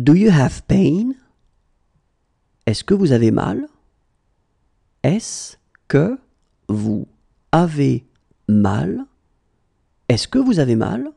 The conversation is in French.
Do you have pain? Est-ce que vous avez mal? Est-ce que vous avez mal? Est-ce que vous avez mal?